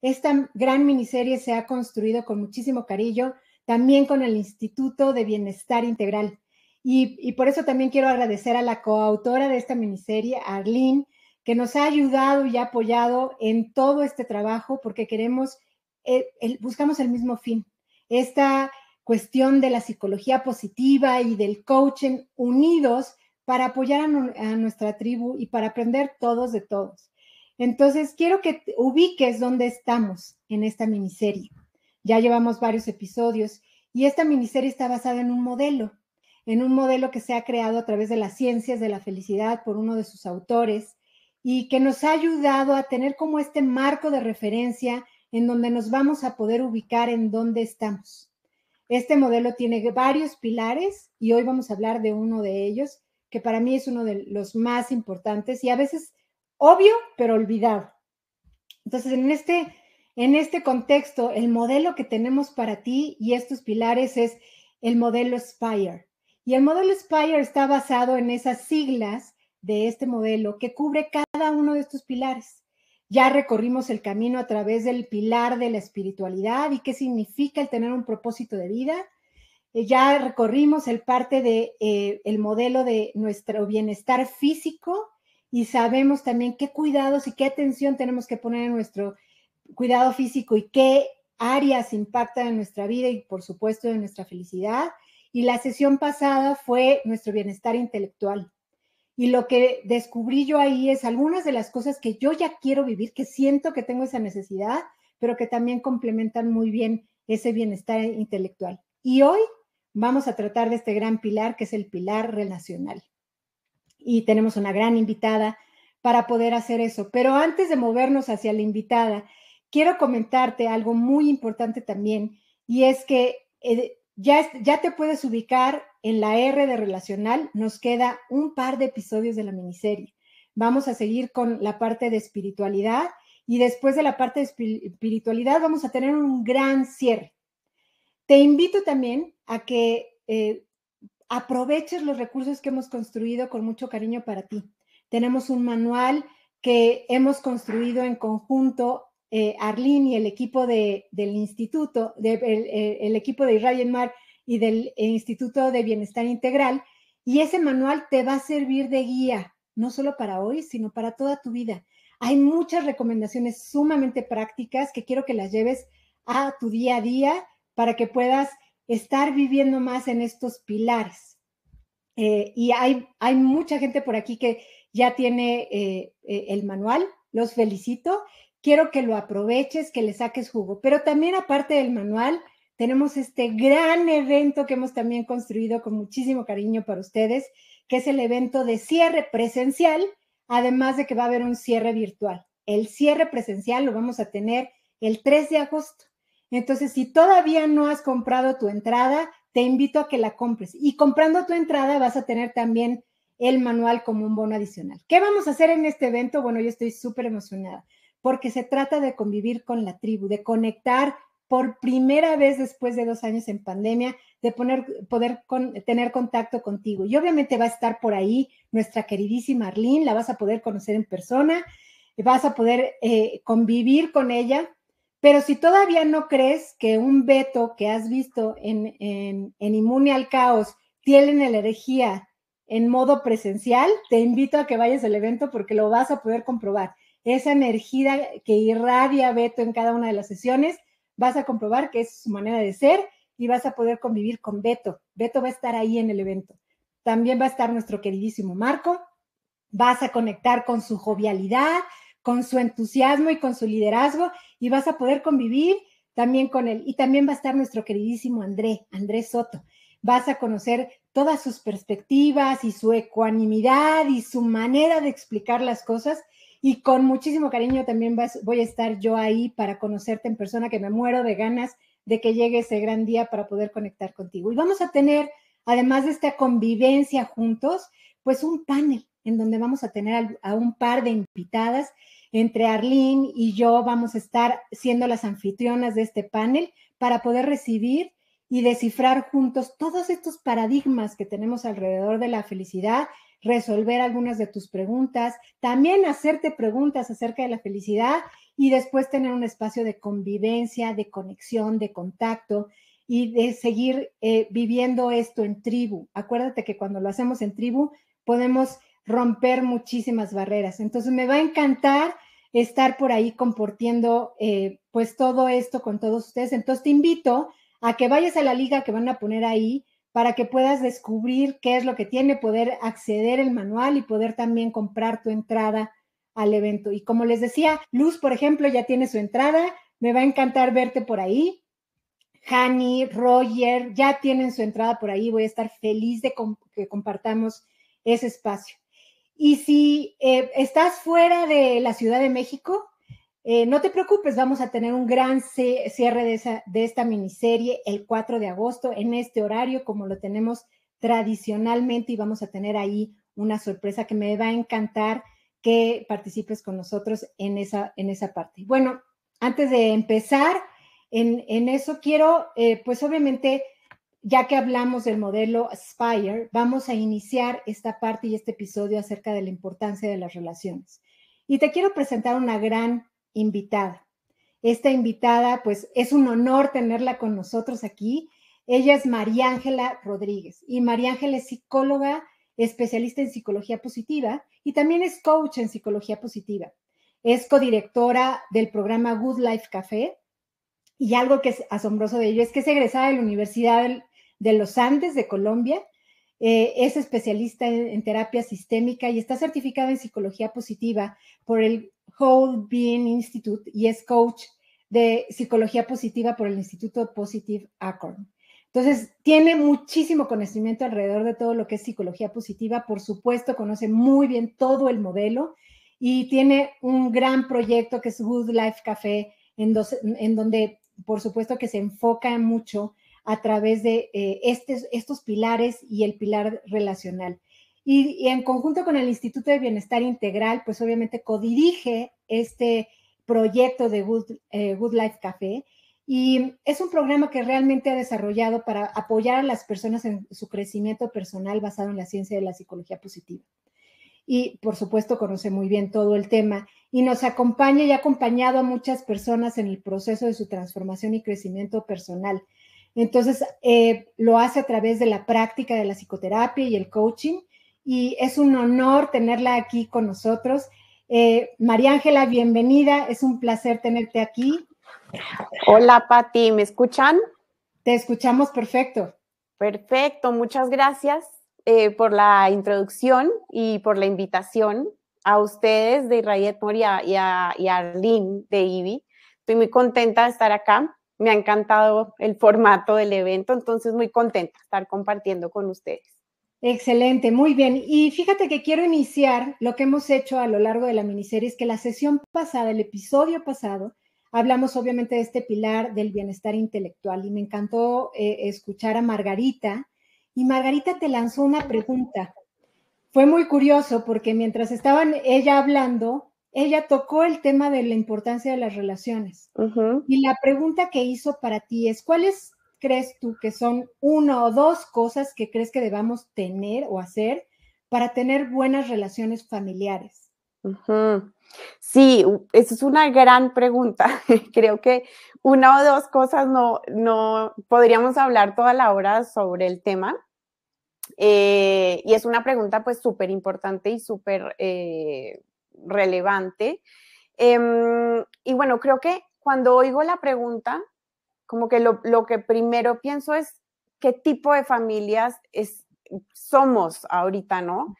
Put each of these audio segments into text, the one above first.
Esta gran miniserie se ha construido con muchísimo cariño, también con el Instituto de Bienestar Integral. Y, por eso también quiero agradecer a la coautora de esta miniserie, Arlene, que nos ha ayudado y ha apoyado en todo este trabajo porque queremos, eh, buscamos el mismo fin. Esta cuestión de la psicología positiva y del coaching unidos para apoyar a nuestra tribu y para aprender todos de todos. Entonces, quiero que ubiques dónde estamos en esta miniserie. Ya llevamos varios episodios y esta miniserie está basada en un modelo, en un modelo que se ha creado a través de las ciencias de la felicidad por uno de sus autores y que nos ha ayudado a tener como este marco de referencia en donde nos vamos a poder ubicar en dónde estamos. Este modelo tiene varios pilares y hoy vamos a hablar de uno de ellos, que para mí es uno de los más importantes y a veces obvio, pero olvidado. Entonces, en este, en este contexto, el modelo que tenemos para ti y estos pilares es el modelo Spire. Y el modelo Spire está basado en esas siglas de este modelo que cubre cada uno de estos pilares. Ya recorrimos el camino a través del pilar de la espiritualidad y qué significa el tener un propósito de vida. Eh, ya recorrimos el parte de eh, el modelo de nuestro bienestar físico, y sabemos también qué cuidados y qué atención tenemos que poner en nuestro cuidado físico y qué áreas impactan en nuestra vida y por supuesto en nuestra felicidad. Y la sesión pasada fue nuestro bienestar intelectual. Y lo que descubrí yo ahí es algunas de las cosas que yo ya quiero vivir, que siento que tengo esa necesidad, pero que también complementan muy bien ese bienestar intelectual. Y hoy vamos a tratar de este gran pilar, que es el pilar relacional y tenemos una gran invitada para poder hacer eso. Pero antes de movernos hacia la invitada, quiero comentarte algo muy importante también, y es que eh, ya, ya te puedes ubicar en la R de relacional, nos queda un par de episodios de la miniserie. Vamos a seguir con la parte de espiritualidad y después de la parte de espiritualidad vamos a tener un gran cierre. Te invito también a que eh, aproveches los recursos que hemos construido con mucho cariño para ti. Tenemos un manual que hemos construido en conjunto eh, Arlene y el equipo del instituto, el, equipo de Israel Mar y del eh, Instituto de Bienestar Integral. Y ese manual te va a servir de guía, no solo para hoy, sino para toda tu vida. Hay muchas recomendaciones sumamente prácticas que quiero que las lleves a tu día a día para que puedas estar viviendo más en estos pilares. Eh, y hay, hay mucha gente por aquí que ya tiene eh, eh, el manual, los felicito. Quiero que lo aproveches, que le saques jugo. Pero también aparte del manual, tenemos este gran evento que hemos también construido con muchísimo cariño para ustedes, que es el evento de cierre presencial, además de que va a haber un cierre virtual. El cierre presencial lo vamos a tener el 3 de agosto. Entonces, si todavía no has comprado tu entrada, te invito a que la compres. Y comprando tu entrada vas a tener también el manual como un bono adicional. ¿Qué vamos a hacer en este evento? Bueno, yo estoy súper emocionada porque se trata de convivir con la tribu, de conectar por primera vez después de dos años en pandemia, de poner, poder tener contacto contigo. Y obviamente va a estar por ahí nuestra queridísima Arlene, la vas a poder conocer en persona, vas a poder eh, convivir con ella pero si todavía no crees que un Beto que has visto en, en, Inmune al Caos tiene la herejía en modo presencial, te invito a que vayas al evento porque lo vas a poder comprobar. Esa energía que irradia Beto en cada una de las sesiones, vas a comprobar que es su manera de ser y vas a poder convivir con Beto. Beto va a estar ahí en el evento. También va a estar nuestro queridísimo Marco. Vas a conectar con su jovialidad, con su entusiasmo y con su liderazgo y vas a poder convivir también con él. Y también va a estar nuestro queridísimo André, Andrés Soto. Vas a conocer todas sus perspectivas y su ecuanimidad y su manera de explicar las cosas. Y con muchísimo cariño también vas, voy a estar yo ahí para conocerte en persona, que me muero de ganas de que llegue ese gran día para poder conectar contigo. Y vamos a tener, además de esta convivencia juntos, pues un panel en donde vamos a tener a un par de invitadas entre Arlene y yo vamos a estar siendo las anfitrionas de este panel para poder recibir y descifrar juntos todos estos paradigmas que tenemos alrededor de la felicidad, resolver algunas de tus preguntas, también hacerte preguntas acerca de la felicidad y después tener un espacio de convivencia, de conexión, de contacto y de seguir eh, viviendo esto en tribu. Acuérdate que cuando lo hacemos en tribu podemos romper muchísimas barreras. Entonces me va a encantar estar por ahí compartiendo eh, pues todo esto con todos ustedes. Entonces te invito a que vayas a la liga que van a poner ahí para que puedas descubrir qué es lo que tiene, poder acceder el manual y poder también comprar tu entrada al evento. Y como les decía, Luz, por ejemplo, ya tiene su entrada. Me va a encantar verte por ahí. Hani, Roger, ya tienen su entrada por ahí. Voy a estar feliz de que compartamos ese espacio. Y si eh, estás fuera de la Ciudad de México, eh, no te preocupes, vamos a tener un gran cierre de, esta miniserie el 4 de agosto en este horario, como lo tenemos tradicionalmente, y vamos a tener ahí una sorpresa que me va a encantar que participes con nosotros en esa, en esa parte. Bueno, antes de empezar en, eso, quiero, eh, pues obviamente, ya que hablamos del modelo Aspire, vamos a iniciar esta parte y este episodio acerca de la importancia de las relaciones. Y te quiero presentar una gran invitada. Esta invitada, pues es un honor tenerla con nosotros aquí. Ella es María Ángela Rodríguez y María Ángela es psicóloga, especialista en psicología positiva y también es coach en psicología positiva. Es codirectora del programa Good Life Café y algo que es asombroso de ello es que es egresada de la Universidad de los Andes de Colombia. Eh, es especialista en, terapia sistémica y está certificada en psicología positiva por el Whole Being Institute y es coach de psicología positiva por el Instituto Positive Acorn. Entonces, tiene muchísimo conocimiento alrededor de todo lo que es psicología positiva. Por supuesto, conoce muy bien todo el modelo y tiene un gran proyecto que es Good Life Café, en, en donde, por supuesto, que se enfoca mucho a través de eh, estos pilares y el pilar relacional. Y, en conjunto con el Instituto de Bienestar Integral, pues obviamente codirige este proyecto de Good, eh, Good Life Café. Y es un programa que realmente ha desarrollado para apoyar a las personas en su crecimiento personal basado en la ciencia de la psicología positiva y por supuesto conoce muy bien todo el tema y nos acompaña y ha acompañado a muchas personas en el proceso de su transformación y crecimiento personal. Entonces, eh, lo hace a través de la práctica de la psicoterapia y el coaching. Y es un honor tenerla aquí con nosotros. Eh, María Ángela, bienvenida. Es un placer tenerte aquí. Hola, Pati, ¿Me escuchan? Te escuchamos perfecto. Perfecto. Muchas gracias eh, por la introducción y por la invitación a ustedes de Rayet Moria y a, Arlene de IBI. Estoy muy contenta de estar acá me ha encantado el formato del evento, entonces muy contenta de estar compartiendo con ustedes. Excelente, muy bien. Y fíjate que quiero iniciar lo que hemos hecho a lo largo de la miniserie, es que la sesión pasada, el episodio pasado, hablamos obviamente de este pilar del bienestar intelectual y me encantó eh, escuchar a Margarita. Y Margarita te lanzó una pregunta. Fue muy curioso porque mientras estaban ella hablando, ella tocó el tema de la importancia de las relaciones. Y la pregunta que hizo para ti es, ¿cuáles crees tú que son una o dos cosas que crees que debamos tener o hacer para tener buenas relaciones familiares? Sí, esa es una gran pregunta. Creo que una o dos cosas no, no podríamos hablar toda la hora sobre el tema. Eh, y es una pregunta pues súper importante y súper eh, relevante. Em, y bueno, creo que cuando oigo la pregunta, como que lo, que primero pienso es qué tipo de familias somos ahorita, ¿no?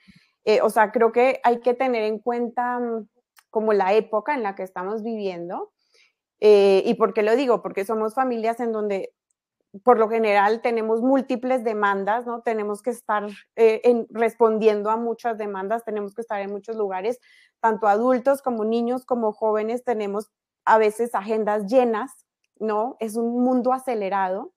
Eh, o sea, creo que hay que tener en cuenta mm, como la época en la que estamos viviendo. Eh, ¿Y por qué lo digo? Porque somos familias en donde por lo general tenemos múltiples demandas, ¿no? Tenemos que estar eh, en, respondiendo a muchas demandas, tenemos que estar en muchos lugares, tanto adultos como niños como jóvenes, tenemos a veces agendas llenas, ¿no? Es un mundo acelerado.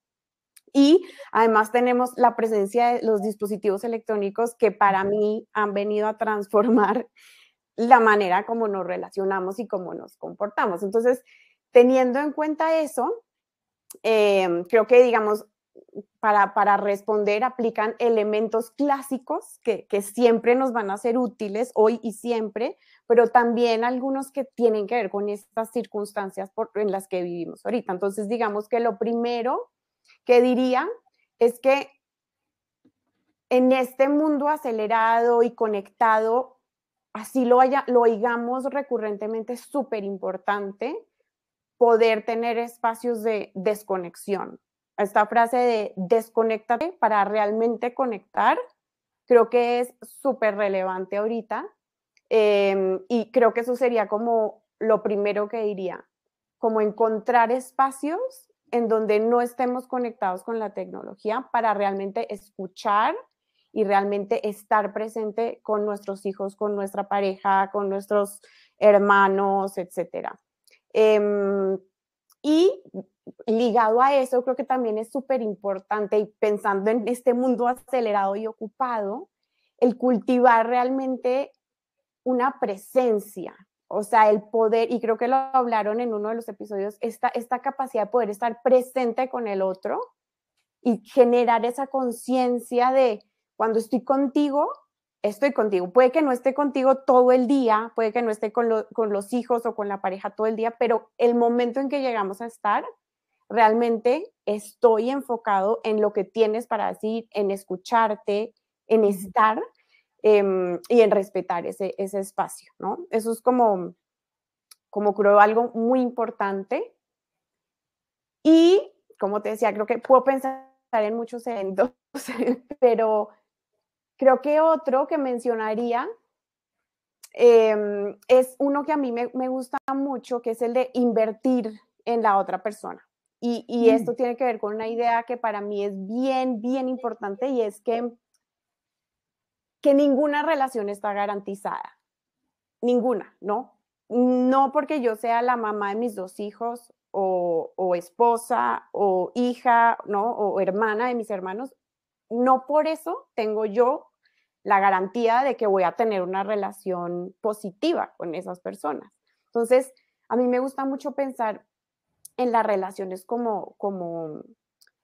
Y además tenemos la presencia de los dispositivos electrónicos que para mí han venido a transformar la manera como nos relacionamos y cómo nos comportamos. Entonces, teniendo en cuenta eso, Em, creo que, digamos, para, responder aplican elementos clásicos que, siempre nos van a ser útiles hoy y siempre, pero también algunos que tienen que ver con estas circunstancias en las que vivimos ahorita. Entonces, digamos que lo primero que diría es que en este mundo acelerado y conectado, así lo, haya, lo oigamos recurrentemente, es súper importante poder tener espacios de desconexión. Esta frase de desconéctate para realmente conectar, creo que es súper relevante ahorita. Em, y creo que eso sería como lo primero que diría, como encontrar espacios en donde no estemos conectados con la tecnología para realmente escuchar y realmente estar presente con nuestros hijos, con nuestra pareja, con nuestros hermanos, etcétera. Em, y ligado a eso, creo que también es súper importante, y pensando en este mundo acelerado y ocupado, el cultivar realmente una presencia, o sea, el poder, y creo que lo hablaron en uno de los episodios, esta, esta capacidad de poder estar presente con el otro y generar esa conciencia de cuando estoy contigo, estoy contigo. Puede que no esté contigo todo el día, puede que no esté con, los hijos o con la pareja todo el día, pero el momento en que llegamos a estar, realmente estoy enfocado en lo que tienes para decir, en escucharte, en estar em, y en respetar ese, espacio, ¿no? Eso es como, como creo algo muy importante. Y, como te decía, creo que puedo pensar en muchos eventos, pero Creo que otro que mencionaría em, es uno que a mí me, gusta mucho, que es el de invertir en la otra persona. Y, mm. esto tiene que ver con una idea que para mí es bien, bien importante y es que, que ninguna relación está garantizada. Ninguna, ¿no? No porque yo sea la mamá de mis dos hijos o, o esposa o hija, ¿no? O hermana de mis hermanos. No por eso tengo yo la garantía de que voy a tener una relación positiva con esas personas. Entonces, a mí me gusta mucho pensar en las relaciones como, como,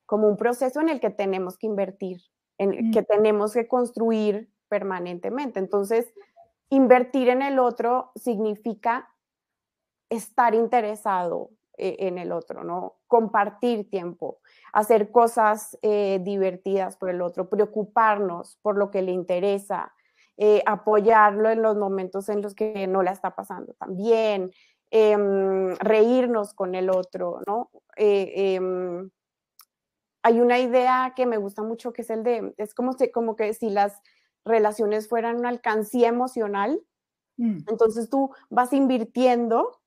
como un proceso en el que tenemos que invertir, en el que tenemos que construir permanentemente. Entonces, invertir en el otro significa estar interesado eh, en el otro, ¿no? compartir tiempo, hacer cosas eh, divertidas por el otro, preocuparnos por lo que le interesa, eh, apoyarlo en los momentos en los que no la está pasando tan bien, em, reírnos con el otro, ¿no? Eh, em, hay una idea que me gusta mucho que es el de, es como, si, como que si las relaciones fueran una alcancía emocional, mm. entonces tú vas invirtiendo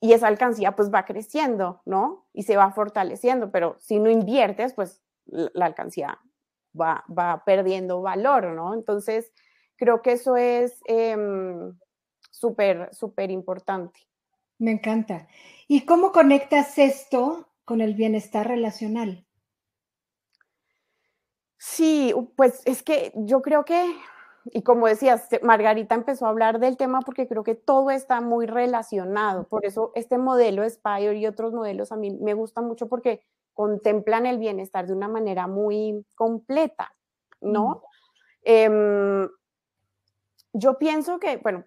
y esa alcancía pues va creciendo, ¿no? Y se va fortaleciendo, pero si no inviertes, pues la alcancía va, perdiendo valor, ¿no? Entonces, creo que eso es em, súper, súper importante. Me encanta. ¿Y cómo conectas esto con el bienestar relacional? Sí, pues es que yo creo que y como decías, Margarita empezó a hablar del tema porque creo que todo está muy relacionado. Por eso este modelo Spire y otros modelos a mí me gustan mucho porque contemplan el bienestar de una manera muy completa, ¿no? Mm. Em, yo pienso que, bueno,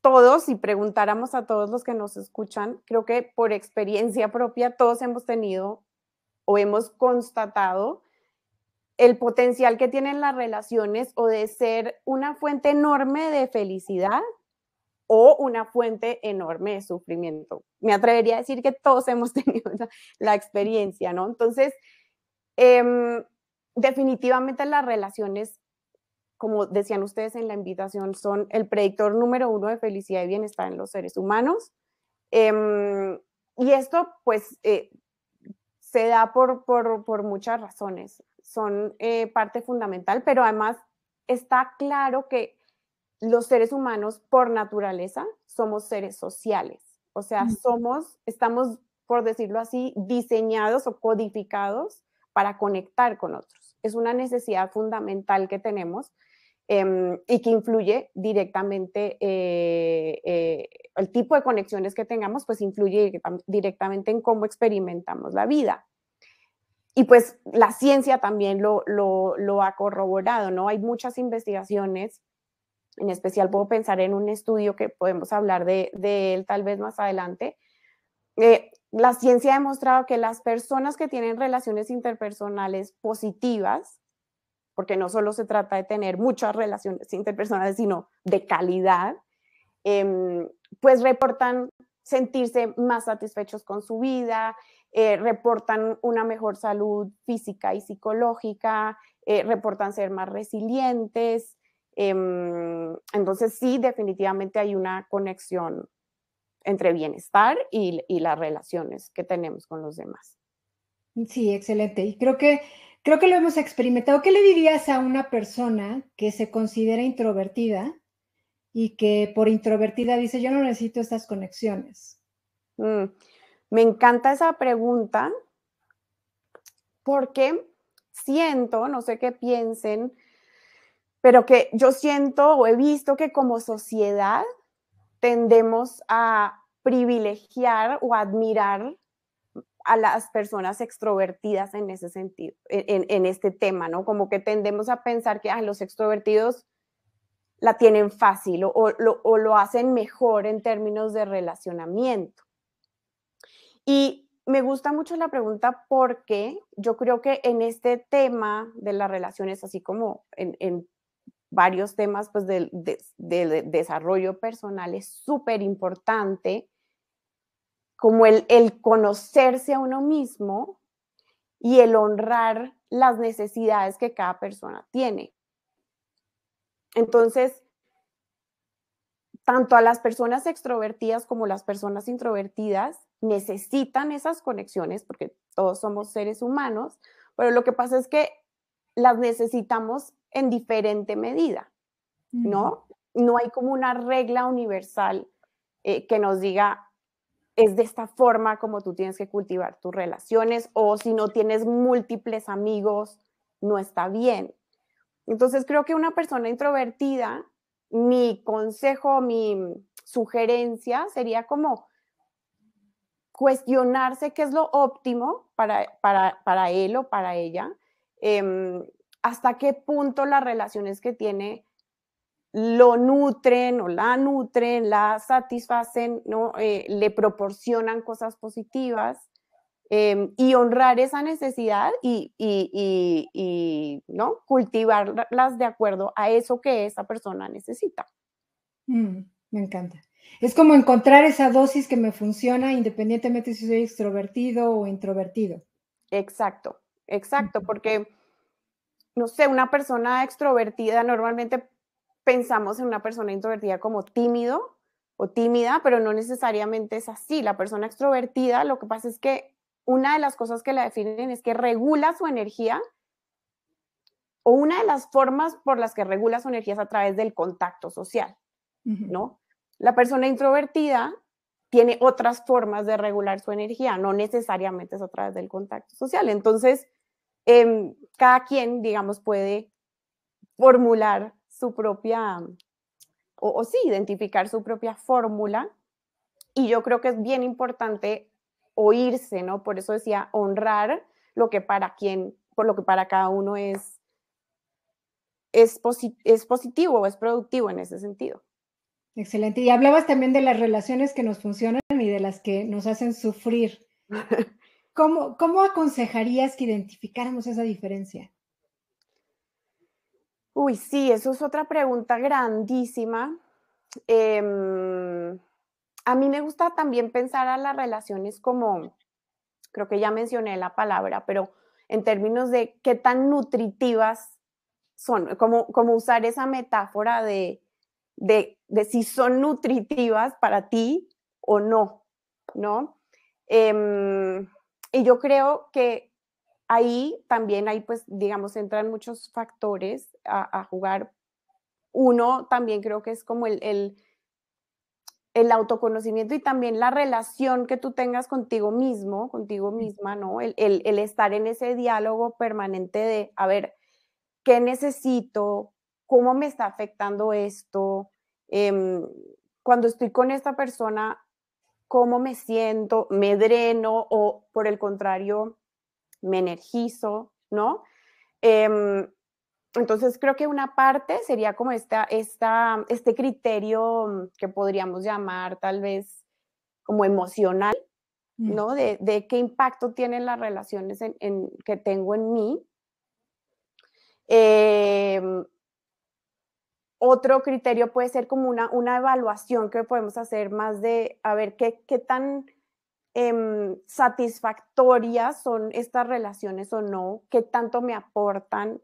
todos, si preguntáramos a todos los que nos escuchan, creo que por experiencia propia todos hemos tenido o hemos constatado el potencial que tienen las relaciones o de ser una fuente enorme de felicidad o una fuente enorme de sufrimiento. Me atrevería a decir que todos hemos tenido la, experiencia, ¿no? Entonces, em, definitivamente las relaciones, como decían ustedes en la invitación, son el predictor número uno de felicidad y bienestar en los seres humanos. Em, y esto, pues, eh, se da por, por, muchas razones son eh, parte fundamental, pero además está claro que los seres humanos por naturaleza somos seres sociales, o sea, somos, estamos, por decirlo así, diseñados o codificados para conectar con otros. Es una necesidad fundamental que tenemos em, y que influye directamente, eh, eh, el tipo de conexiones que tengamos, pues influye directamente en cómo experimentamos la vida y pues la ciencia también lo, ha corroborado, ¿no? Hay muchas investigaciones, en especial puedo pensar en un estudio que podemos hablar de, él tal vez más adelante. Eh, la ciencia ha demostrado que las personas que tienen relaciones interpersonales positivas, porque no solo se trata de tener muchas relaciones interpersonales, sino de calidad, em, pues reportan sentirse más satisfechos con su vida, eh, reportan una mejor salud física y psicológica, eh, reportan ser más resilientes. Em, entonces sí, definitivamente hay una conexión entre bienestar y, las relaciones que tenemos con los demás. Sí, excelente. Y creo que, creo que lo hemos experimentado. ¿Qué le dirías a una persona que se considera introvertida y que por introvertida dice, yo no necesito estas conexiones? Mm. Me encanta esa pregunta porque siento, no sé qué piensen, pero que yo siento o he visto que como sociedad tendemos a privilegiar o admirar a las personas extrovertidas en ese sentido, en, este tema, ¿no? Como que tendemos a pensar que los extrovertidos la tienen fácil o lo hacen mejor en términos de relacionamiento. Y me gusta mucho la pregunta porque yo creo que en este tema de las relaciones, así como en, varios temas pues, del desarrollo personal, es súper importante como el, el conocerse a uno mismo y el honrar las necesidades que cada persona tiene. Entonces, tanto a las personas extrovertidas como las personas introvertidas, necesitan esas conexiones porque todos somos seres humanos, pero lo que pasa es que las necesitamos en diferente medida, ¿no? No hay como una regla universal eh, que nos diga, es de esta forma como tú tienes que cultivar tus relaciones o si no tienes múltiples amigos, no está bien. Entonces creo que una persona introvertida, mi consejo, mi sugerencia sería como cuestionarse qué es lo óptimo para, para, él o para ella, em, hasta qué punto las relaciones que tiene lo nutren o la nutren, la satisfacen, ¿no? Eh, le proporcionan cosas positivas em, y honrar esa necesidad y, y, y, cultivarlas de acuerdo a eso que esa persona necesita. Mm, me encanta. Es como encontrar esa dosis que me funciona independientemente si soy extrovertido o introvertido. Exacto, exacto, porque, no sé, una persona extrovertida normalmente pensamos en una persona introvertida como tímido o tímida, pero no necesariamente es así. La persona extrovertida, lo que pasa es que una de las cosas que la definen es que regula su energía o una de las formas por las que regula su energía es a través del contacto social, ¿no? La persona introvertida tiene otras formas de regular su energía, no necesariamente es a través del contacto social. Entonces, em, cada quien, digamos, puede formular su propia, o, sí, identificar su propia fórmula. Y yo creo que es bien importante oírse, ¿no? Por eso decía honrar lo que para quien, por lo que para cada uno es, es positivo o es productivo en ese sentido. Excelente. Y hablabas también de las relaciones que nos funcionan y de las que nos hacen sufrir. ¿Cómo, cómo aconsejarías que identificáramos esa diferencia? Uy, sí, eso es otra pregunta grandísima. Em, a mí me gusta también pensar a las relaciones como, creo que ya mencioné la palabra, pero en términos de qué tan nutritivas son, como, como usar esa metáfora de de, si son nutritivas para ti o no, ¿no? Em, y yo creo que ahí también hay, pues, digamos, entran muchos factores a, jugar. Uno también creo que es como el, el, autoconocimiento y también la relación que tú tengas contigo mismo, contigo mm. misma, ¿no? El, el, el estar en ese diálogo permanente de, a ver, ¿qué necesito? ¿Cómo me está afectando esto? Em, cuando estoy con esta persona, ¿cómo me siento? ¿Me dreno o por el contrario, me energizo? ¿No? Em, entonces creo que una parte sería como esta, esta, este criterio que podríamos llamar tal vez como emocional, mm. ¿no? De, qué impacto tienen las relaciones en, que tengo en mí. Em, otro criterio puede ser como una, evaluación que podemos hacer más de a ver qué, tan em, satisfactorias son estas relaciones o no, qué tanto me aportan,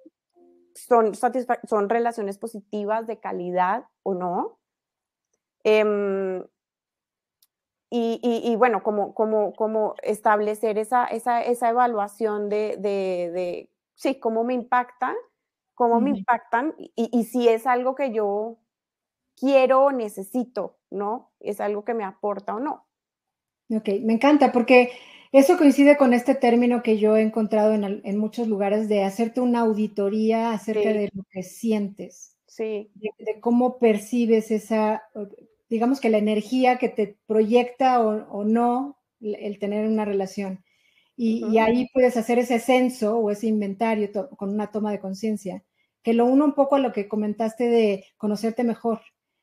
son, son relaciones positivas de calidad o no. Em, y, bueno, como, como, establecer esa, evaluación de, de, sí, cómo me impacta cómo me impactan y, si es algo que yo quiero o necesito, ¿no? Es algo que me aporta o no. Ok, me encanta porque eso coincide con este término que yo he encontrado en, muchos lugares de hacerte una auditoría acerca de lo que sientes. Sí. De, cómo percibes esa, digamos que la energía que te proyecta o, no el tener una relación. y, ahí puedes hacer ese censo o ese inventario con una toma de conciencia que lo uno un poco a lo que comentaste de conocerte mejor.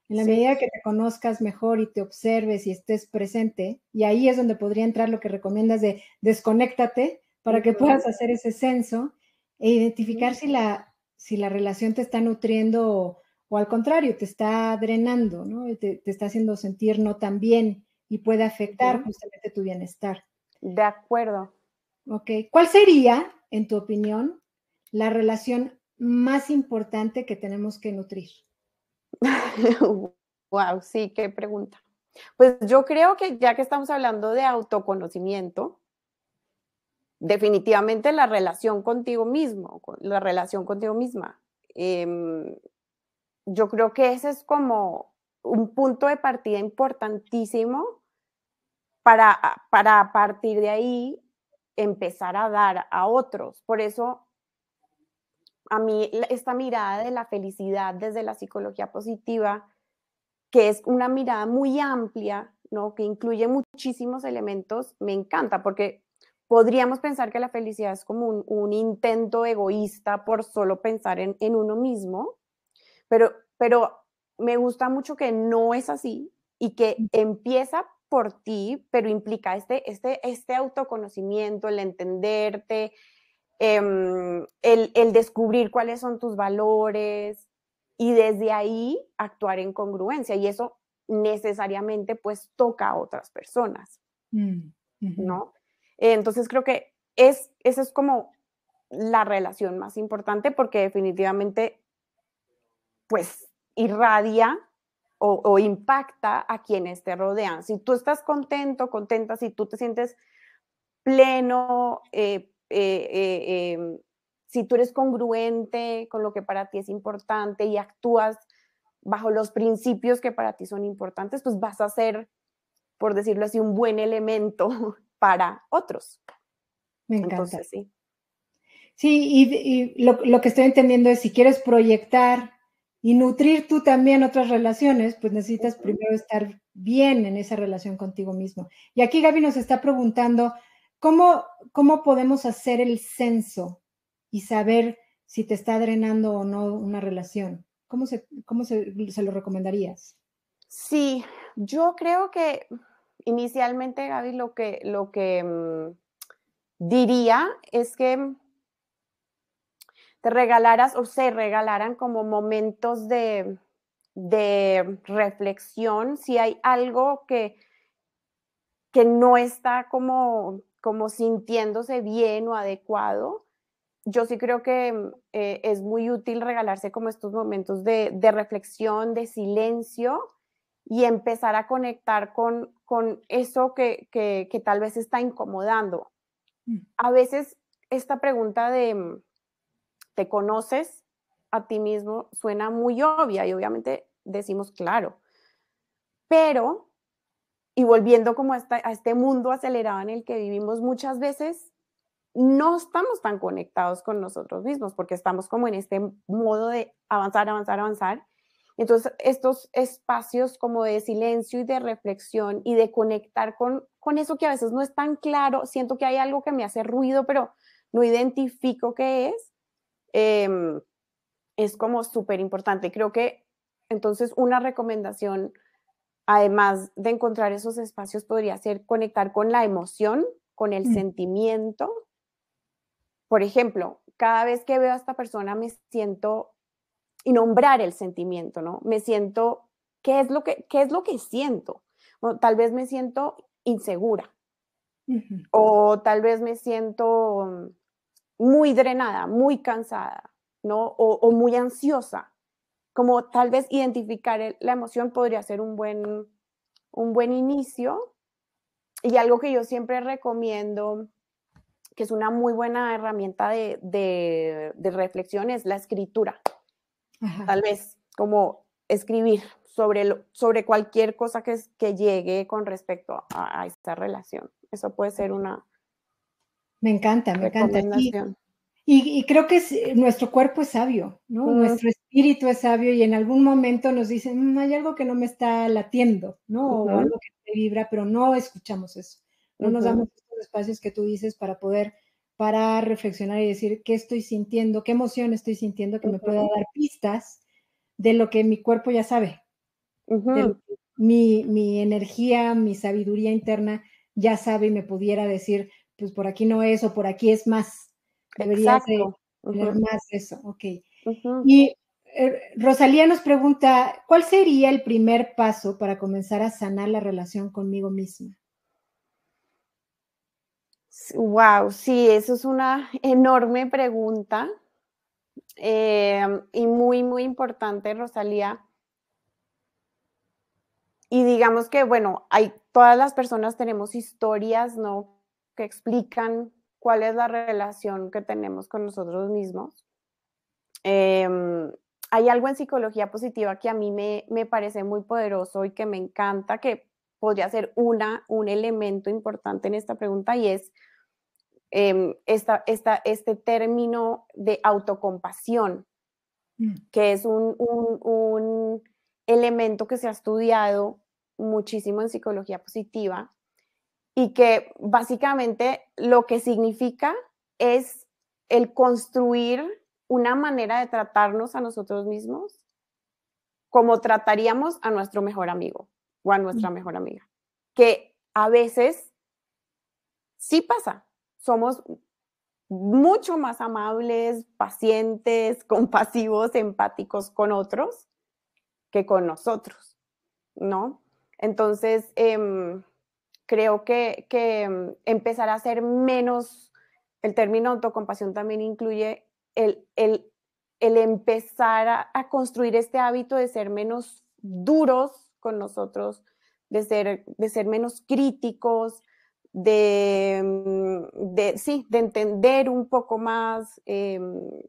En la medida que te conozcas mejor y te observes y estés presente, y ahí es donde podría entrar lo que recomiendas de desconéctate para que puedas hacer ese censo e identificar si la, si la relación te está nutriendo o, al contrario, te está drenando, ¿no? Te, te, está haciendo sentir no tan bien y puede afectar justamente tu bienestar. De acuerdo. Ok. ¿Cuál sería, en tu opinión, la relación más importante que tenemos que nutrir? wow, sí, qué pregunta. Pues yo creo que ya que estamos hablando de autoconocimiento, definitivamente la relación contigo mismo, la relación contigo misma. Em, yo creo que ese es como un punto de partida importantísimo para, para a partir de ahí empezar a dar a otros. Por eso a mí esta mirada de la felicidad desde la psicología positiva, que es una mirada muy amplia, ¿no? que incluye muchísimos elementos, me encanta porque podríamos pensar que la felicidad es como un, intento egoísta por solo pensar en, uno mismo, pero, pero me gusta mucho que no es así y que empieza por ti, pero implica este, este, este autoconocimiento, el entenderte, Em, el, descubrir cuáles son tus valores y desde ahí actuar en congruencia y eso necesariamente pues toca a otras personas, mm, ¿no? Entonces creo que es, esa es como la relación más importante porque definitivamente pues irradia o, impacta a quienes te rodean. Si tú estás contento, contenta, si tú te sientes pleno, eh, eh, eh, em, si tú eres congruente con lo que para ti es importante y actúas bajo los principios que para ti son importantes, pues vas a ser, por decirlo así, un buen elemento para otros. Me encanta. sí. y, lo, lo, que estoy entendiendo es si quieres proyectar y nutrir tú también otras relaciones, pues necesitas primero estar bien en esa relación contigo mismo. Y aquí Gaby nos está preguntando, ¿Cómo, podemos hacer el censo y saber si te está drenando o no una relación? ¿Cómo se, se, lo recomendarías? Sí, yo creo que inicialmente, Gaby, lo que, lo que mm, diría es que te regalaras o se regalaran como momentos de, de reflexión si hay algo que, que no está como como sintiéndose bien o adecuado, yo sí creo que mm, eh, es muy útil regalarse como estos momentos de, reflexión, de silencio y empezar a conectar con, con eso que, que, tal vez está incomodando. Mm. A veces esta pregunta de, mm, ¿te conoces a ti mismo? suena muy obvia y obviamente decimos, claro, pero y volviendo como a, este mundo acelerado en el que vivimos muchas veces, no estamos tan conectados con nosotros mismos porque estamos como en este modo de avanzar, avanzar, avanzar. Entonces, estos espacios como de silencio y de reflexión y de conectar con, con eso que a veces no es tan claro, siento que hay algo que me hace ruido, pero no identifico qué es, em, es como súper importante. Creo que entonces una recomendación además de encontrar esos espacios, podría ser conectar con la emoción, con el mm. sentimiento. Por ejemplo, cada vez que veo a esta persona me siento y nombrar el sentimiento, ¿no? Me siento, ¿qué es lo que, es lo que siento? tal vez me siento insegura o tal vez me siento mm, muy drenada, muy cansada, ¿no? o muy ansiosa como tal vez identificar la emoción podría ser un buen, un buen inicio. Y algo que yo siempre recomiendo, que es una muy buena herramienta de, de, reflexión, es la escritura. Tal vez como escribir sobre, sobre cualquier cosa que, que llegue con respecto a, esta relación. Eso puede ser una... Me encanta, me encanta. Y, y, creo que es, eh, nuestro cuerpo es sabio, ¿no? Nuestro espíritu es sabio y en algún momento nos dicen, mm, hay algo que no me está latiendo, ¿no? O algo que me vibra, pero no escuchamos eso. No nos damos estos espacios que tú dices para poder parar, reflexionar y decir qué estoy sintiendo, qué emoción estoy sintiendo que me pueda dar pistas de lo que mi cuerpo ya sabe. mi, mi energía, mi sabiduría interna ya sabe y me pudiera decir, pues por aquí no es o por aquí es más. Debería ser, más eso, ok. Y eh, Rosalía nos pregunta, ¿cuál sería el primer paso para comenzar a sanar la relación conmigo misma? Wow, sí, eso es una enorme pregunta em, y muy, muy importante, Rosalía. Y digamos que, bueno, hay, todas las personas tenemos historias, ¿no? Que explican cuál es la relación que tenemos con nosotros mismos. Em, hay algo en psicología positiva que a mí me, parece muy poderoso y que me encanta, que podría ser una, un elemento importante en esta pregunta y es em, esta, este término de autocompasión, mm. que es un, elemento que se ha estudiado muchísimo en psicología positiva y que básicamente lo que significa es el construir una manera de tratarnos a nosotros mismos como trataríamos a nuestro mejor amigo o a nuestra mm. mejor amiga, que a veces sí pasa. Somos mucho más amables, pacientes, compasivos, empáticos con otros que con nosotros, ¿no? Entonces, em, creo que, que, em, empezar a ser menos, el término autocompasión también incluye el, empezar a, construir este hábito de ser menos duros con nosotros, de ser, de ser menos críticos, de, mm, entender un poco más. Eh,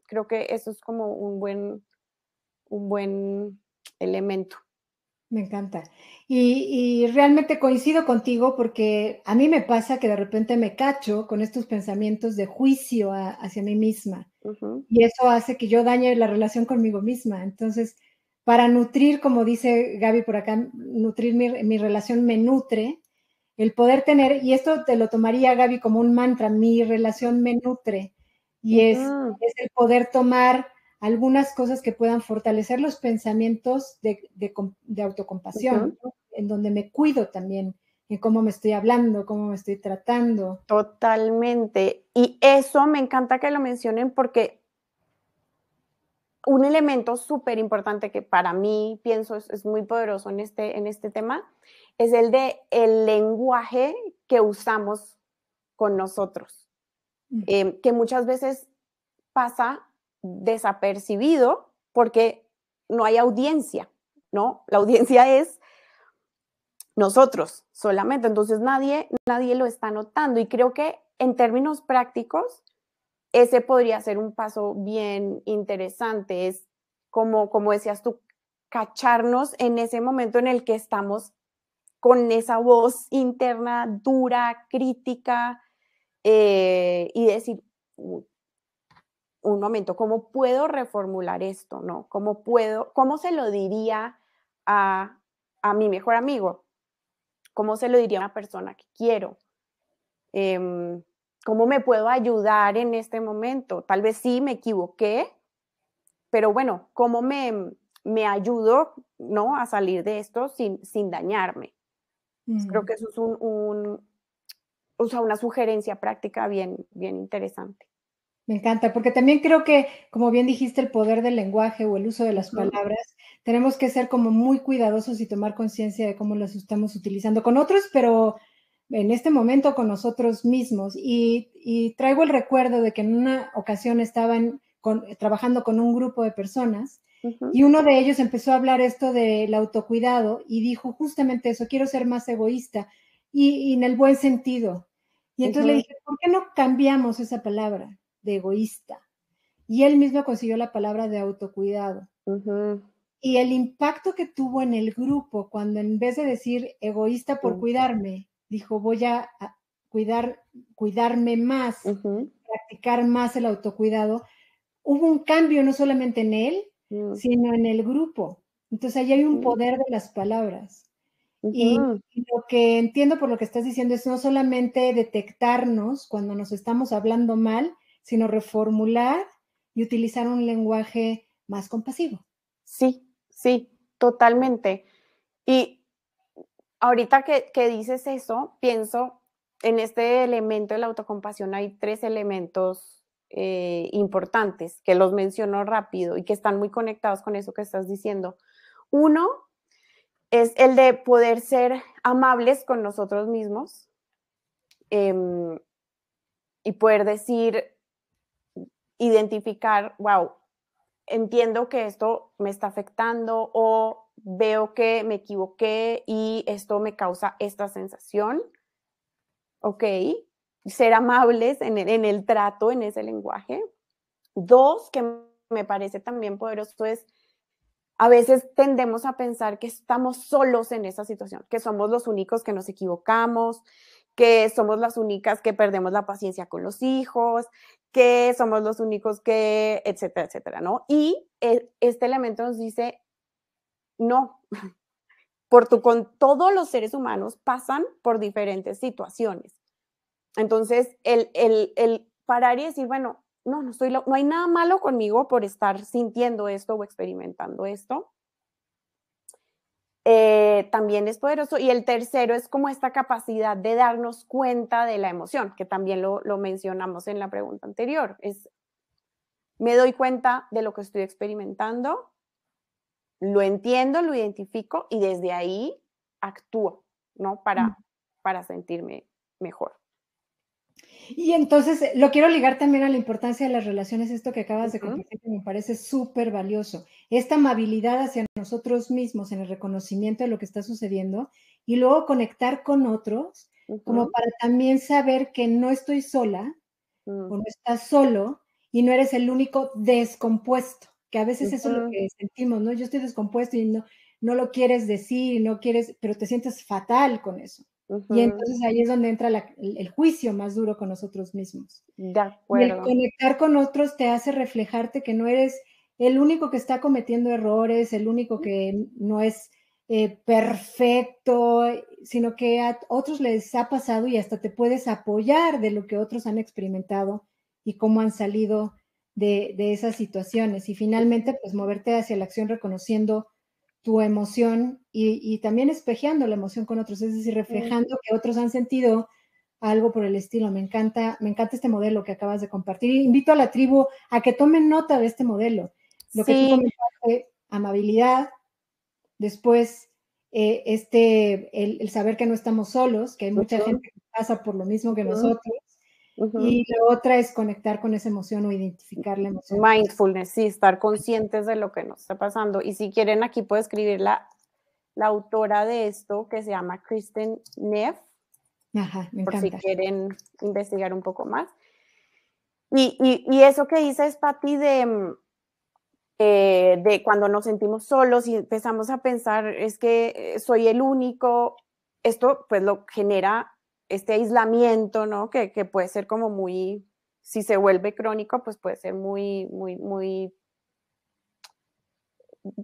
creo que eso es como un buen, un buen elemento. Me encanta. Y, realmente coincido contigo porque a mí me pasa que de repente me cacho con estos pensamientos de juicio hacia mí misma. Y eso hace que yo dañe la relación conmigo misma. Entonces, para nutrir, como dice Gaby por acá, nutrir mi, relación me nutre, el poder tener, y esto te lo tomaría Gaby como un mantra, mi relación me nutre, y es, es el poder tomar algunas cosas que puedan fortalecer los pensamientos de, autocompasión, en donde me cuido también, cómo me estoy hablando, cómo me estoy tratando. Totalmente. Y eso me encanta que lo mencionen porque un elemento súper importante que para mí pienso es, muy poderoso en este, en este tema es el de el lenguaje que usamos con nosotros, mm. eh, que muchas veces pasa desapercibido porque no hay audiencia, ¿no? La audiencia es nosotros solamente. Entonces nadie, nadie lo está notando y creo que en términos prácticos, ese podría ser un paso bien interesante. Es como, como decías tú, cacharnos en ese momento en el que estamos con esa voz interna dura, crítica, eh, y decir, un momento, ¿cómo puedo reformular esto? ¿No? ¿Cómo puedo, cómo se lo diría a mi mejor amigo? ¿Cómo se lo diría a una persona que quiero? Em, ¿Cómo me puedo ayudar en este momento? Tal vez sí me equivoqué, pero bueno, ¿cómo me, me ayudo ¿no? a salir de esto sin, sin dañarme? Pues creo mm. que eso es un, un, una sugerencia práctica bien, bien interesante. Me encanta, porque también creo que, como bien dijiste, el poder del lenguaje o el uso de las palabras, tenemos que ser como muy cuidadosos y tomar conciencia de cómo las estamos utilizando con otros, pero en este momento con nosotros mismos. Y, traigo el recuerdo de que en una ocasión estaban trabajando con un grupo de personas y uno de ellos empezó a hablar esto del autocuidado y dijo justamente eso, quiero ser más egoísta y, en el buen sentido. Y entonces le dije, ¿por qué no cambiamos esa palabra? de egoísta. Y él mismo consiguió la palabra de autocuidado. Y el impacto que tuvo en el grupo cuando en vez de decir egoísta por cuidarme, dijo voy a cuidar, cuidarme más, practicar más el autocuidado, hubo un cambio no solamente en él, mm. sino en el grupo. Entonces ahí hay un mm. poder de las palabras. y lo que entiendo por lo que estás diciendo es no solamente detectarnos cuando nos estamos hablando mal, sino reformular y utilizar un lenguaje más compasivo. Sí, sí, totalmente. Y ahorita que, dices eso, pienso en este elemento de la autocompasión hay tres elementos eh, importantes que los menciono rápido y que están muy conectados con eso que estás diciendo. Uno es el de poder ser amables con nosotros mismos em, y poder decir, identificar, wow, entiendo que esto me está afectando o veo que me equivoqué y esto me causa esta sensación. Ok, ser amables en el, en el trato, en ese lenguaje. Dos, que me parece también poderoso es a veces tendemos a pensar que estamos solos en esa situación, que somos los únicos que nos equivocamos, que somos las únicas que perdemos la paciencia con los hijos, que somos los únicos que, etcétera, etcétera, ¿no? Y e, este elemento nos dice, no, por tu, con todos los seres humanos pasan por diferentes situaciones. Entonces, el, el, el parar y decir, bueno, no, no, estoy, no hay nada malo conmigo por estar sintiendo esto o experimentando esto. Eh, también es poderoso. Y el tercero es como esta capacidad de darnos cuenta de la emoción, que también lo, mencionamos en la pregunta anterior. Es, me doy cuenta de lo que estoy experimentando, lo entiendo, lo identifico y desde ahí actúo, ¿no? Para, mm. para sentirme mejor. Y entonces eh, lo quiero ligar también a la importancia de las relaciones, esto que acabas de compartir, me parece súper valioso. Esta amabilidad hacia nosotros mismos en el reconocimiento de lo que está sucediendo y luego conectar con otros, como para también saber que no estoy sola mm. o no estás solo y no eres el único descompuesto, que a veces eso es lo que sentimos, ¿no? Yo estoy descompuesto y no, no lo quieres decir, no quieres, pero te sientes fatal con eso. Y entonces ahí es donde entra el, juicio más duro con nosotros mismos. De acuerdo. Y el conectar con otros te hace reflejarte que no eres el único que está cometiendo errores, el único que no es eh, perfecto, sino que a otros les ha pasado y hasta te puedes apoyar de lo que otros han experimentado y cómo han salido de, de esas situaciones. Y finalmente, pues moverte hacia la acción reconociendo tu emoción y, también espejeando la emoción con otros, es decir, reflejando que otros han sentido algo por el estilo. Me encanta, me encanta este modelo que acabas de compartir. Invito a la tribu a que tomen nota de este modelo. Lo que tú comentaste, amabilidad, después eh, este, el, saber que no estamos solos, que hay mucha gente que pasa por lo mismo que nosotros, y la otra es conectar con esa emoción o identificar la emoción. Mindfulness, sí, estar conscientes de lo que nos está pasando. Y si quieren, aquí puedo escribir la, la autora de esto, que se llama Kristen Neff, Ajá, me por si quieren investigar un poco más. Y, eso que dices, Patti, de, mm, eh, de cuando nos sentimos solos y empezamos a pensar, es que eh, soy el único, esto pues lo genera este aislamiento, ¿no? Que, puede ser como muy, si se vuelve crónico, pues puede ser muy, muy, muy,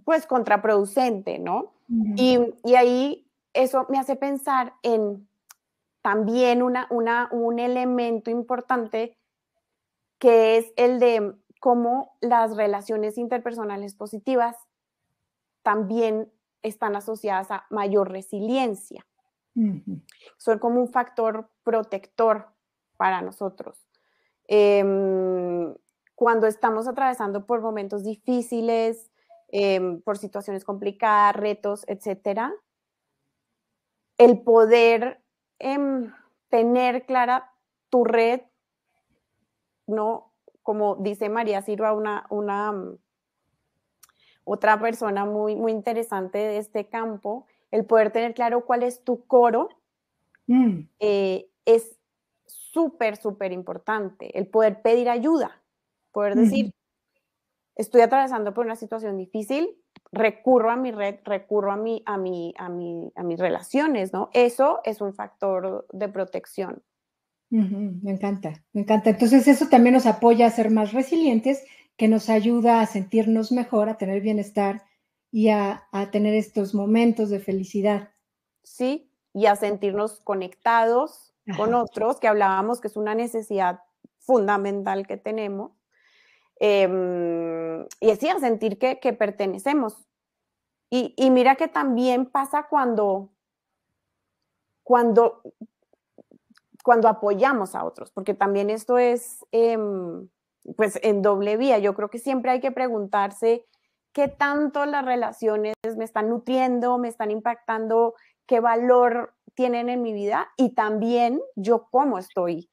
pues contraproducente, ¿no? y, ahí eso me hace pensar en también una, un elemento importante que es el de cómo las relaciones interpersonales positivas también están asociadas a mayor resiliencia. Son como un factor protector para nosotros. Em, cuando estamos atravesando por momentos difíciles, em, por situaciones complicadas, retos, etcétera, el poder em, tener clara tu red, no como dice María Silva, una, una mm, otra persona muy, muy interesante de este campo, el poder tener claro cuál es tu coro mm. eh, es súper, súper importante. El poder pedir ayuda, poder mm. decir, estoy atravesando por una situación difícil, recurro a mi red, recurro a, mi, a, mi, a, mi, a mis relaciones, ¿no? Eso es un factor de protección. me encanta, me encanta. Entonces eso también nos apoya a ser más resilientes, que nos ayuda a sentirnos mejor, a tener bienestar y a, tener estos momentos de felicidad. Sí, y a sentirnos conectados con otros, que hablábamos que es una necesidad fundamental que tenemos. Em, y así a sentir que, pertenecemos. Y, mira que también pasa cuando, cuando, cuando apoyamos a otros, porque también esto es em, pues en doble vía. Yo creo que siempre hay que preguntarse qué tanto las relaciones me están nutriendo, me están impactando, qué valor tienen en mi vida y también yo cómo estoy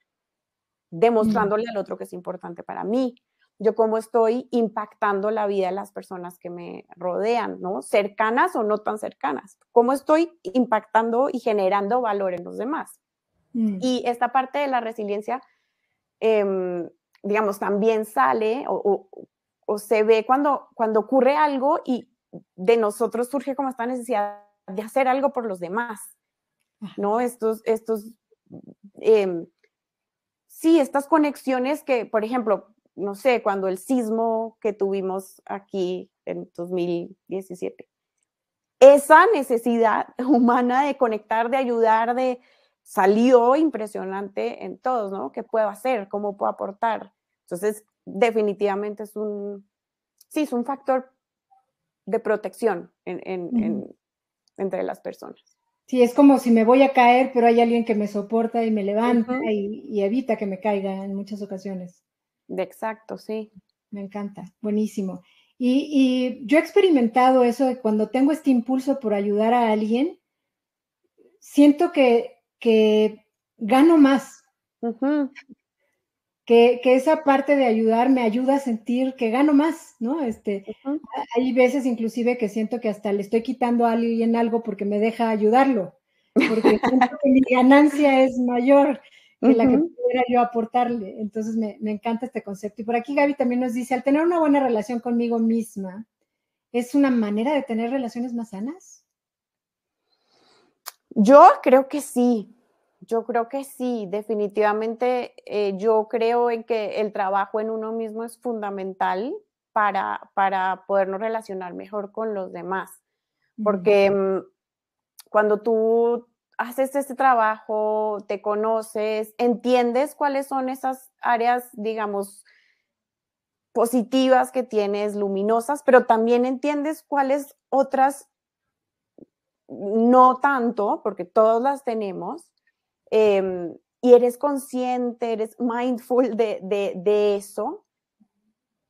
demostrándole al otro que es importante para mí, yo cómo estoy impactando la vida de las personas que me rodean, ¿no? Cercanas o no tan cercanas, cómo estoy impactando y generando valor en los demás. Mm. Y esta parte de la resiliencia, em, digamos, también sale o se ve cuando, cuando ocurre algo y de nosotros surge como esta necesidad de hacer algo por los demás, ¿no? Estos, estos, em, sí, estas conexiones que, por ejemplo, no sé, cuando el sismo que tuvimos aquí en 2017, esa necesidad humana de conectar, de ayudar, de salió impresionante en todos, ¿no? ¿Qué puedo hacer? ¿Cómo puedo aportar? Entonces, definitivamente es un, sí, es un factor de protección entre las personas. Sí, es como si me voy a caer, pero hay alguien que me soporta y me levanta y, evita que me caiga en muchas ocasiones. De exacto, sí. Me encanta, buenísimo. Y, yo he experimentado eso de cuando tengo este impulso por ayudar a alguien, siento que, gano más que, esa parte de ayudar me ayuda a sentir que gano más, ¿no? Este, Hay veces inclusive que siento que hasta le estoy quitando a alguien algo porque me deja ayudarlo, porque siento que mi ganancia es mayor que la que pudiera yo aportarle. Entonces me, me, encanta este concepto. Y por aquí Gaby también nos dice, al tener una buena relación conmigo misma, ¿es una manera de tener relaciones más sanas? Yo creo que sí yo creo que sí, definitivamente eh, yo creo en que el trabajo en uno mismo es fundamental para, podernos relacionar mejor con los demás, porque mm, cuando tú haces este trabajo, te conoces, entiendes cuáles son esas áreas, digamos, positivas que tienes, luminosas, pero también entiendes cuáles otras mm, no tanto, porque todas las tenemos, Em, y eres consciente, eres mindful de, eso,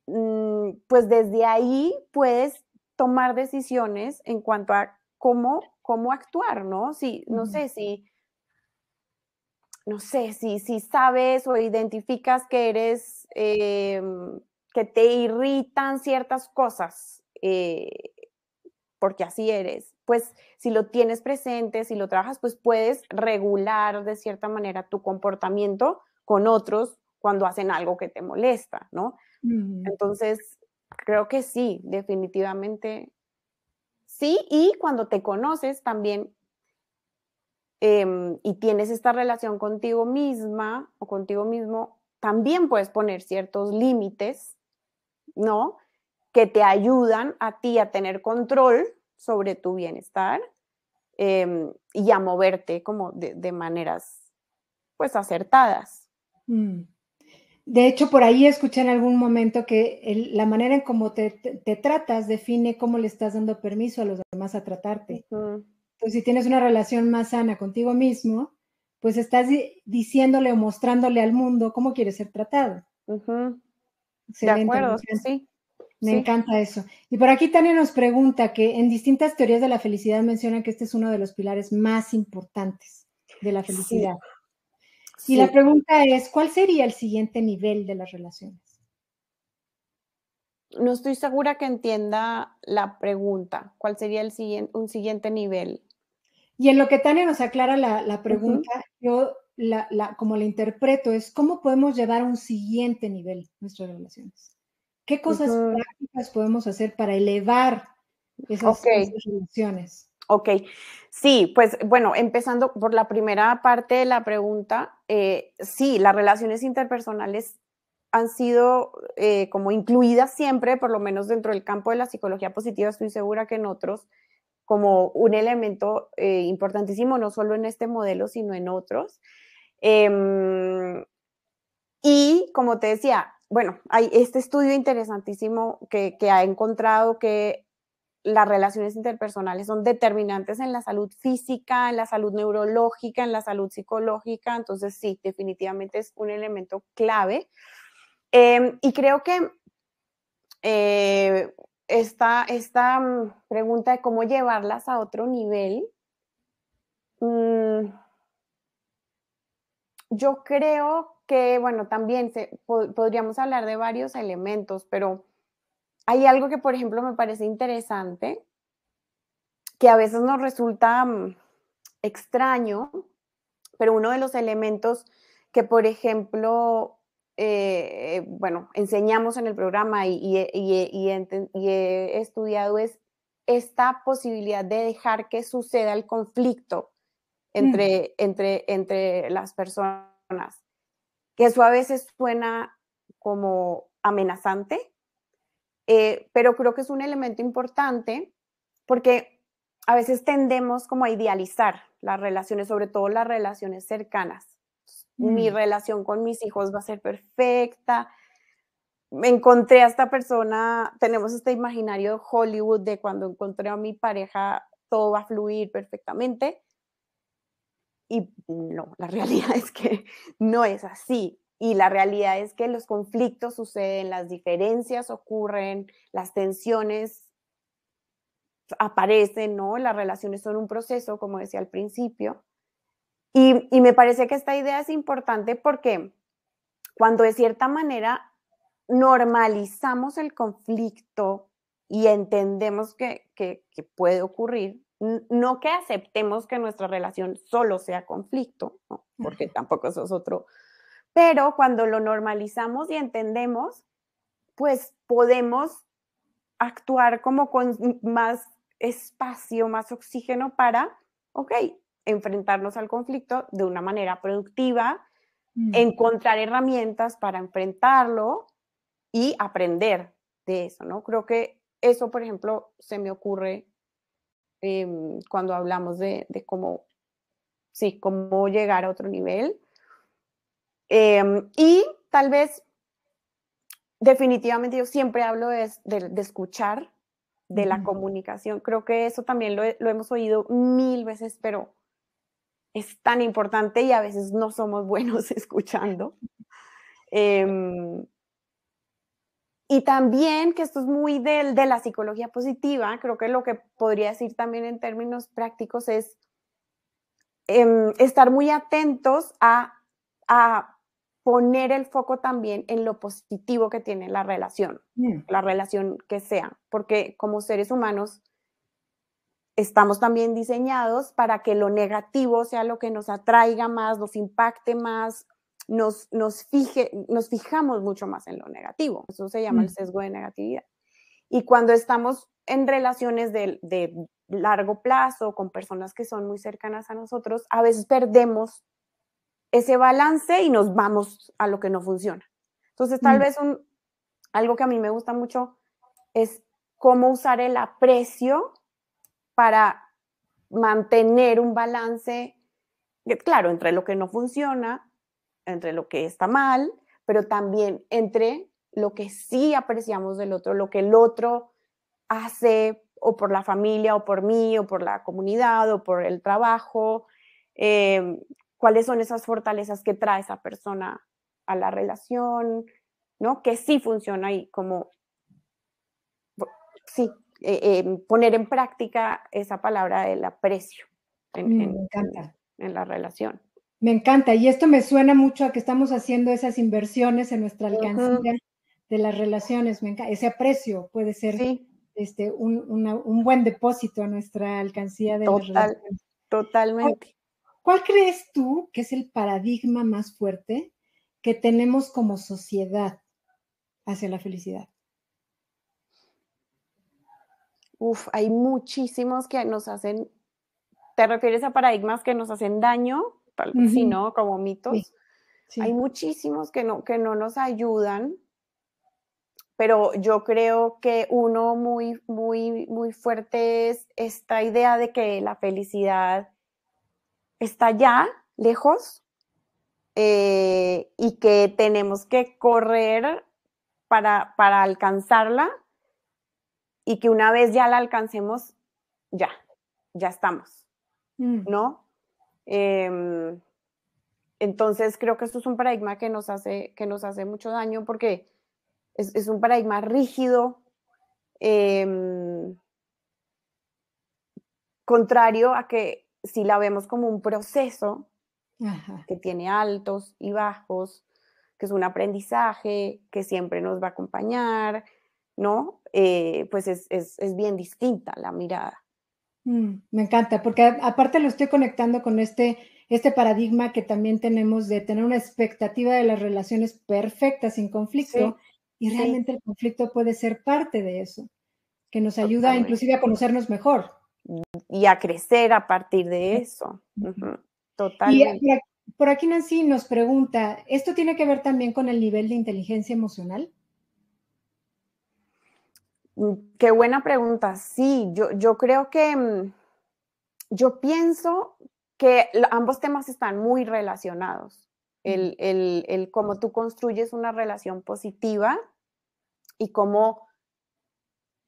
mm, pues desde ahí puedes tomar decisiones en cuanto a cómo, cómo actuar, ¿no? Si, no sé, si, no sé, si, si sabes o identificas que eres, em, que te irritan ciertas cosas, eh, porque así eres, pues si lo tienes presente, si lo trabajas, pues puedes regular de cierta manera tu comportamiento con otros cuando hacen algo que te molesta, ¿no? Entonces, creo que sí, definitivamente sí, y cuando te conoces también em, y tienes esta relación contigo misma o contigo mismo, también puedes poner ciertos límites, ¿no? Que te ayudan a ti a tener control sobre tu bienestar em, y a moverte como de, maneras pues acertadas. Mm. De hecho, por ahí escuché en algún momento que la manera en cómo te, tratas define cómo le estás dando permiso a los demás a tratarte. Entonces, si tienes una relación más sana contigo mismo, pues estás diciéndole o mostrándole al mundo cómo quieres ser tratado. De acuerdo, sí. Me encanta eso. Y por aquí Tania nos pregunta que en distintas teorías de la felicidad mencionan que este es uno de los pilares más importantes de la felicidad. Y la pregunta es, ¿cuál sería el siguiente nivel de las relaciones? No estoy segura que entienda la pregunta. ¿Cuál sería el siguiente, un siguiente nivel? Y en lo que Tania nos aclara la, pregunta, yo como la interpreto es, ¿cómo podemos llevar a un siguiente nivel nuestras relaciones? ¿Qué cosas prácticas podemos hacer para elevar esas, okay. Ok, sí, pues bueno, empezando por la primera parte de la pregunta, eh, sí, las relaciones interpersonales han sido eh, como incluidas siempre, por lo menos dentro del campo de la psicología positiva, estoy segura que en otros, como un elemento eh, importantísimo, no solo en este modelo, sino en otros. Em, y como te decía, bueno, hay este estudio interesantísimo que, ha encontrado que las relaciones interpersonales son determinantes en la salud física, en la salud neurológica, en la salud psicológica. Entonces, sí, definitivamente es un elemento clave. Em, y creo que eh, esta, mm, pregunta de cómo llevarlas a otro nivel, mm, yo creo bueno, también podríamos hablar de varios elementos, pero hay algo que, por ejemplo, me parece interesante, que a veces nos resulta mm, extraño, pero uno de los elementos que, por ejemplo, eh, eh, bueno, enseñamos en el programa y, he estudiado es esta posibilidad de dejar que suceda el conflicto entre, entre, entre las personas que eso a veces suena como amenazante, eh, pero creo que es un elemento importante porque a veces tendemos como a idealizar las relaciones, sobre todo las relaciones cercanas. Mi mm. relación con mis hijos va a ser perfecta. Me encontré a esta persona, tenemos este imaginario de Hollywood de cuando encontré a mi pareja, todo va a fluir perfectamente. Y no, la realidad es que no es así. Y la realidad es que los conflictos suceden, las diferencias ocurren, las tensiones aparecen, ¿no? Las relaciones son un proceso, como decía al principio. Y, me parece que esta idea es importante porque cuando de cierta manera normalizamos el conflicto y entendemos que puede ocurrir, no que aceptemos que nuestra relación solo sea conflicto, porque tampoco eso es otro, pero cuando lo normalizamos y entendemos, pues podemos actuar como con más espacio, más oxígeno para, ok, enfrentarnos al conflicto de una manera productiva, mm. encontrar herramientas para enfrentarlo y aprender de eso, ¿no? Creo que eso, por ejemplo, se me ocurre Em, cuando hablamos de, cómo, sí, cómo llegar a otro nivel. Em, y tal vez, definitivamente yo siempre hablo de, escuchar, de la comunicación. Creo que eso también lo, hemos oído mil veces, pero es tan importante y a veces no somos buenos escuchando. Eh, y también, que esto es muy de, de la psicología positiva, creo que lo que podría decir también en términos prácticos es em, estar muy atentos a, poner el foco también en lo positivo que tiene la relación, la relación que sea, porque como seres humanos estamos también diseñados para que lo negativo sea lo que nos atraiga más, nos impacte más nos, nos, nos fijamos mucho más en lo negativo. Eso se llama el mm. sesgo de negatividad. Y cuando estamos en relaciones de, largo plazo con personas que son muy cercanas a nosotros, a veces perdemos ese balance y nos vamos a lo que no funciona. Entonces, tal mm. vez algo que a mí me gusta mucho es cómo usar el aprecio para mantener un balance, claro, entre lo que no funciona entre lo que está mal, pero también entre lo que sí apreciamos del otro, lo que el otro hace o por la familia o por mí o por la comunidad o por el trabajo, em, cuáles son esas fortalezas que trae esa persona a la relación, ¿no? Que sí funciona y como, sí, e, em, poner en práctica esa palabra del aprecio en mm, la relación. Me encanta, y esto me suena mucho a que estamos haciendo esas inversiones en nuestra alcancía de las relaciones. Me encanta. Ese aprecio puede ser este, un, buen depósito a nuestra alcancía de las relaciones. Totalmente. ¿Cuál, ¿Cuál crees tú que es el paradigma más fuerte que tenemos como sociedad hacia la felicidad? Uf, hay muchísimos que nos hacen, ¿te refieres a paradigmas que nos hacen daño? sino Como mitos. Hay muchísimos que no, que no nos ayudan, pero yo creo que uno muy, muy, muy fuerte es esta idea de que la felicidad está ya lejos, eh, y que tenemos que correr para, para alcanzarla y que una vez ya la alcancemos, ya, ya estamos, mm. ¿no? Em, entonces creo que esto es un paradigma que nos hace, que nos hace mucho daño porque es, un paradigma rígido, em, contrario a que si la vemos como un proceso que tiene altos y bajos, que es un aprendizaje que siempre nos va a acompañar, ¿no? Eh, pues es bien distinta la mirada. Mm, me encanta, porque aparte lo estoy conectando con este, este paradigma que también tenemos de tener una expectativa de las relaciones perfectas, sin conflicto, y realmente el conflicto puede ser parte de eso, que nos ayuda inclusive a conocernos mejor. Mm, y a crecer a partir de eso. Total. Totalmente. Y por aquí Nancy nos pregunta, ¿esto tiene que ver también con el nivel de inteligencia emocional? Mm, qué buena pregunta. Sí, yo, creo que mm, yo pienso que ambos temas están muy relacionados. El, el, cómo tú construyes una relación positiva y cómo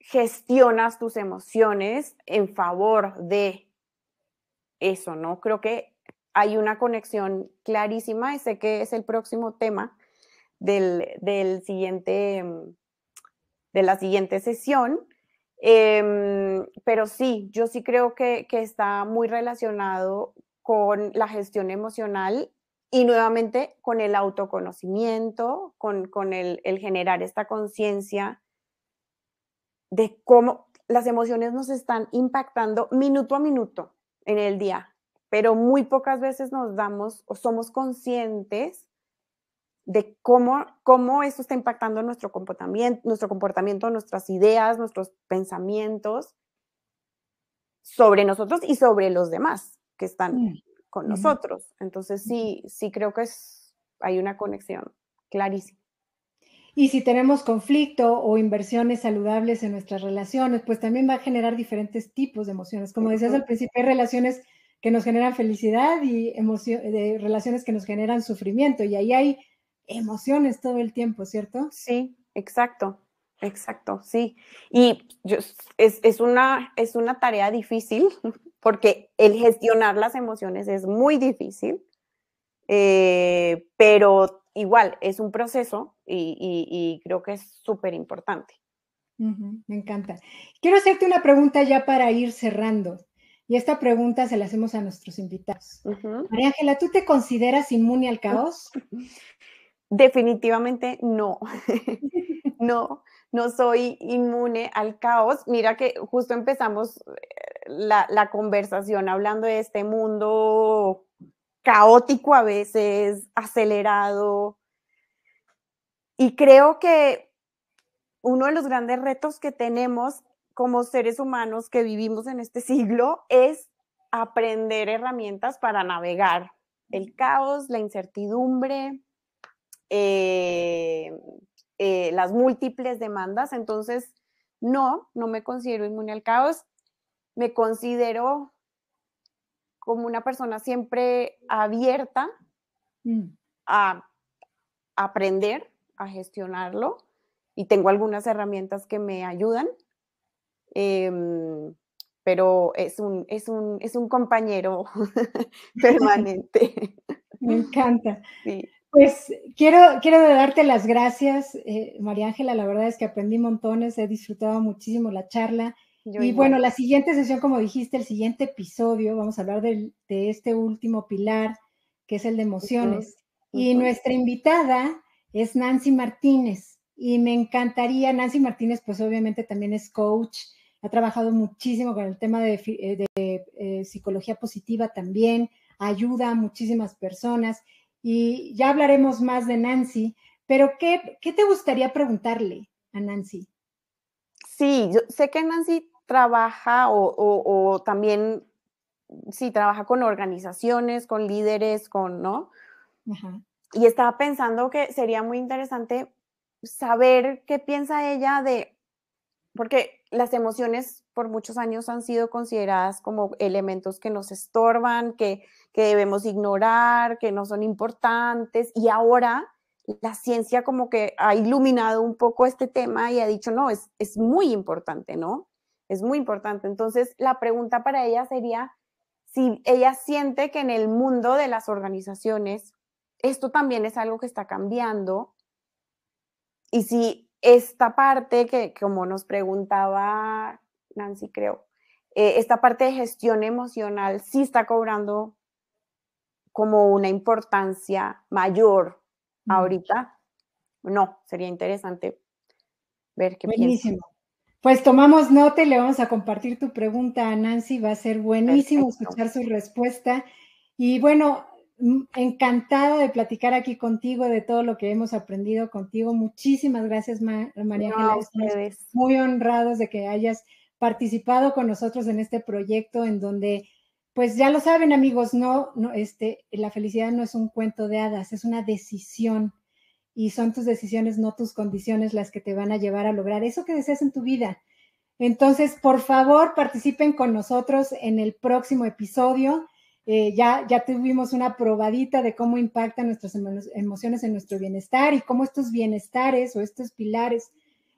gestionas tus emociones en favor de eso, ¿no? Creo que hay una conexión clarísima y sé que es el próximo tema del, del siguiente mm, de la siguiente sesión. Em, pero sí, yo sí creo que, está muy relacionado con la gestión emocional y nuevamente con el autoconocimiento, con, el, generar esta conciencia de cómo las emociones nos están impactando minuto a minuto en el día, pero muy pocas veces nos damos o somos conscientes de cómo, cómo esto está impactando nuestro comportamiento, nuestro comportamiento, nuestras ideas, nuestros pensamientos sobre nosotros y sobre los demás que están mm. con nosotros. Entonces sí, sí creo que es, hay una conexión clarísima. Y si tenemos conflicto o inversiones saludables en nuestras relaciones, pues también va a generar diferentes tipos de emociones. Como decías al principio, hay relaciones que nos generan felicidad y de relaciones que nos generan sufrimiento. Y ahí hay emociones todo el tiempo, ¿cierto? Sí, exacto, exacto, sí. Y es, una, es una tarea difícil porque el gestionar las emociones es muy difícil, eh, pero igual es un proceso y, creo que es súper importante. me encanta. Quiero hacerte una pregunta ya para ir cerrando. Y esta pregunta se la hacemos a nuestros invitados. María Ángela, ¿tú te consideras inmune al caos? Definitivamente no, no, no soy inmune al caos. Mira que justo empezamos eh, la, la, conversación hablando de este mundo caótico a veces, acelerado. Y creo que uno de los grandes retos que tenemos como seres humanos que vivimos en este siglo es aprender herramientas para navegar el caos, la incertidumbre, eh, eh, las múltiples demandas. Entonces, no, no me considero inmune al caos, me considero como una persona siempre abierta mm. a aprender, a gestionarlo y tengo algunas herramientas que me ayudan, em, pero es un, es un, es un compañero permanente. Me encanta. Sí. Pues quiero, quiero darte las gracias, eh, María Ángela. La verdad es que aprendí montones, he disfrutado muchísimo la charla. y bueno, la siguiente sesión, como dijiste, el siguiente episodio, vamos a hablar de, este último pilar, que es el de emociones. Y nuestra invitada es Nancy Martínez. Y me encantaría, Nancy Martínez, pues obviamente también es coach, ha trabajado muchísimo con el tema de, eh, eh, psicología positiva también, ayuda a muchísimas personas y ya hablaremos más de Nancy, pero ¿qué, qué te gustaría preguntarle a Nancy? Sí, yo sé que Nancy trabaja o, o, también, sí, trabaja con organizaciones, con líderes, con, ¿no? Ajá. Y estaba pensando que sería muy interesante saber qué piensa ella de porque las emociones por muchos años han sido consideradas como elementos que nos estorban, que, debemos ignorar, que no son importantes, y ahora la ciencia como que ha iluminado un poco este tema y ha dicho, no, es, es muy importante, ¿no? Es muy importante. Entonces, la pregunta para ella sería si ella siente que en el mundo de las organizaciones esto también es algo que está cambiando y si esta parte que, como nos preguntaba Nancy, creo, eh, esta parte de gestión emocional sí está cobrando como una importancia mayor ahorita. No, sería interesante ver qué Buenísimo. Pues tomamos nota y le vamos a compartir tu pregunta a Nancy. Va a ser buenísimo escuchar su respuesta. Y bueno, encantada de platicar aquí contigo, de todo lo que hemos aprendido contigo. Muchísimas gracias, María muy honrados de que hayas participado con nosotros en este proyecto en donde, pues ya lo saben amigos, no, no este, la felicidad no es un cuento de hadas, es una decisión y son tus decisiones, no tus condiciones las que te van a llevar a lograr eso que deseas en tu vida. Entonces, por favor, participen con nosotros en el próximo episodio. Eh, ya, ya tuvimos una probadita de cómo impactan nuestras emociones en nuestro bienestar y cómo estos bienestares o estos pilares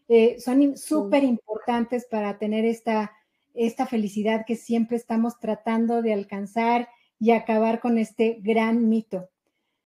eh, son súper importantes para tener esta, esta felicidad que siempre estamos tratando de alcanzar y acabar con este gran mito.